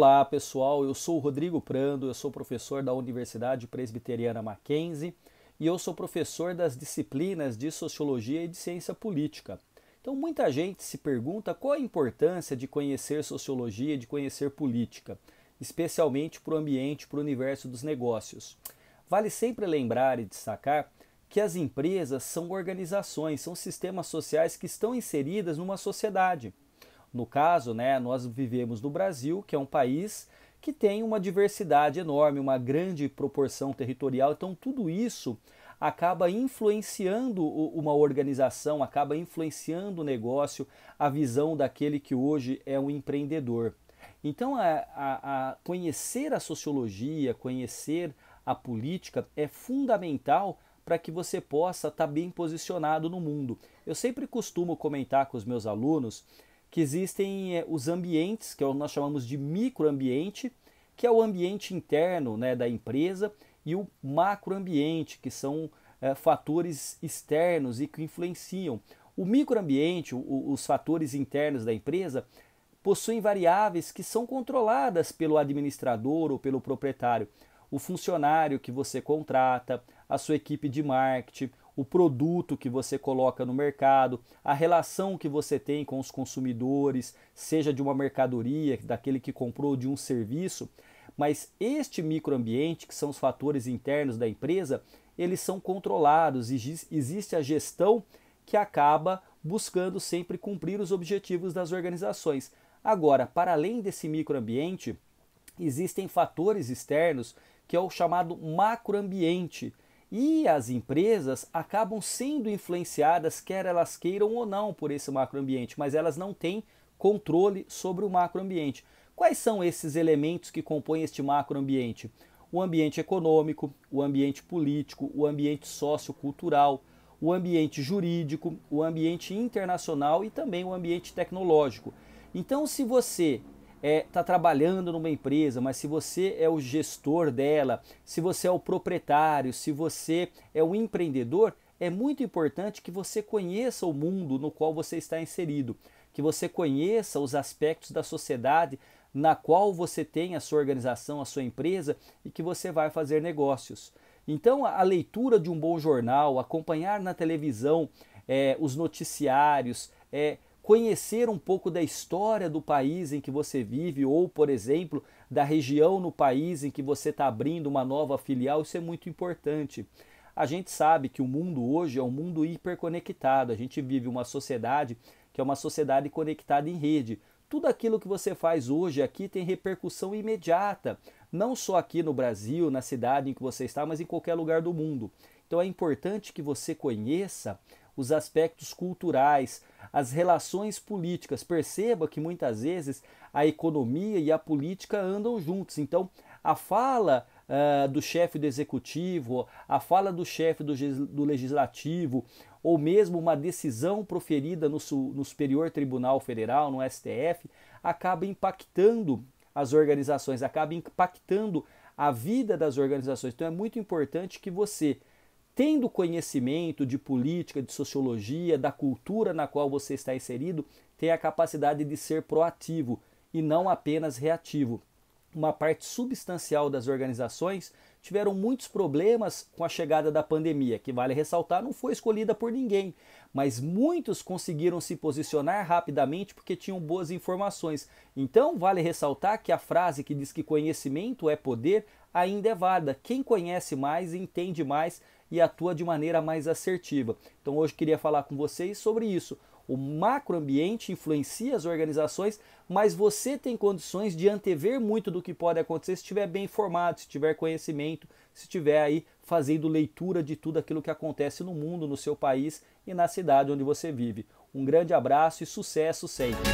Olá pessoal, eu sou o Rodrigo Prando, eu sou professor da Universidade Presbiteriana Mackenzie e eu sou professor das disciplinas de Sociologia e de Ciência Política. Então muita gente se pergunta qual a importância de conhecer sociologia, de conhecer política, especialmente para o ambiente, para o universo dos negócios. Vale sempre lembrar e destacar que as empresas são organizações, são sistemas sociais que estão inseridas numa sociedade. No caso, né, nós vivemos no Brasil, que é um país que tem uma diversidade enorme, uma grande proporção territorial, então tudo isso acaba influenciando uma organização, acaba influenciando o negócio, a visão daquele que hoje é um empreendedor. Então, a, a, a conhecer a sociologia, conhecer a política é fundamental para que você possa estar tá bem posicionado no mundo. Eu sempre costumo comentar com os meus alunos que existem é, os ambientes, é que nós chamamos de microambiente, que é o ambiente interno né, da empresa, e o macroambiente, que são é, fatores externos e que influenciam. O microambiente, o, os fatores internos da empresa, possuem variáveis que são controladas pelo administrador ou pelo proprietário. O funcionário que você contrata, a sua equipe de marketing, o produto que você coloca no mercado, a relação que você tem com os consumidores, seja de uma mercadoria, daquele que comprou, de um serviço. Mas este microambiente, que são os fatores internos da empresa, eles são controlados, existe a gestão que acaba buscando sempre cumprir os objetivos das organizações. Agora, para além desse microambiente, existem fatores externos que é o chamado macroambiente, e as empresas acabam sendo influenciadas, quer elas queiram ou não, por esse macroambiente, mas elas não têm controle sobre o macroambiente. Quais são esses elementos que compõem este macroambiente? O ambiente econômico, o ambiente político, o ambiente sociocultural, o ambiente jurídico, o ambiente internacional e também o ambiente tecnológico. Então, se você está é, tá trabalhando numa empresa, mas se você é o gestor dela, se você é o proprietário, se você é o empreendedor, é muito importante que você conheça o mundo no qual você está inserido, que você conheça os aspectos da sociedade na qual você tem a sua organização, a sua empresa e que você vai fazer negócios. Então, a leitura de um bom jornal, acompanhar na televisão é, os noticiários, é, conhecer um pouco da história do país em que você vive ou, por exemplo, da região no país em que você está abrindo uma nova filial, isso é muito importante. A gente sabe que o mundo hoje é um mundo hiperconectado, a gente vive uma sociedade que é uma sociedade conectada em rede. Tudo aquilo que você faz hoje aqui tem repercussão imediata, não só aqui no Brasil, na cidade em que você está, mas em qualquer lugar do mundo. Então é importante que você conheça os aspectos culturais, as relações políticas. Perceba que muitas vezes a economia e a política andam juntos. Então, a fala uh, do chefe do executivo, a fala do chefe do, do legislativo, ou mesmo uma decisão proferida no, no Superior Tribunal Federal, no STF, acaba impactando as organizações, acaba impactando a vida das organizações. Então, é muito importante que você tendo conhecimento de política, de sociologia, da cultura na qual você está inserido, tem a capacidade de ser proativo e não apenas reativo. Uma parte substancial das organizações tiveram muitos problemas com a chegada da pandemia, que vale ressaltar, não foi escolhida por ninguém, mas muitos conseguiram se posicionar rapidamente porque tinham boas informações. Então, vale ressaltar que a frase que diz que conhecimento é poder ainda é válida. Quem conhece mais entende mais e atua de maneira mais assertiva. Então hoje queria falar com vocês sobre isso. O macroambiente influencia as organizações, mas você tem condições de antever muito do que pode acontecer se estiver bem informado, se tiver conhecimento, se estiver aí fazendo leitura de tudo aquilo que acontece no mundo, no seu país e na cidade onde você vive. Um grande abraço e sucesso sempre!